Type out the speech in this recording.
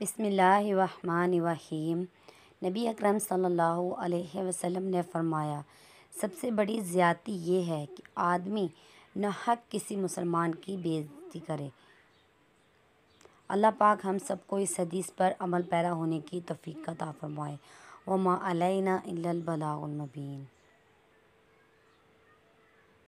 बसमीम नबी अकरम सल्लल्लाहु अलैहि वसल्लम ने फरमाया सबसे बड़ी ज़्यादती ये है कि आदमी न हक किसी मुसलमान की बेइज्जती करे अल्लाह पाक हम सबको इस हदीस पर अमल पैरा होने की तफ़ीक़त आ फरमाए वमा अलैना इल्लल बलागुल मुबीन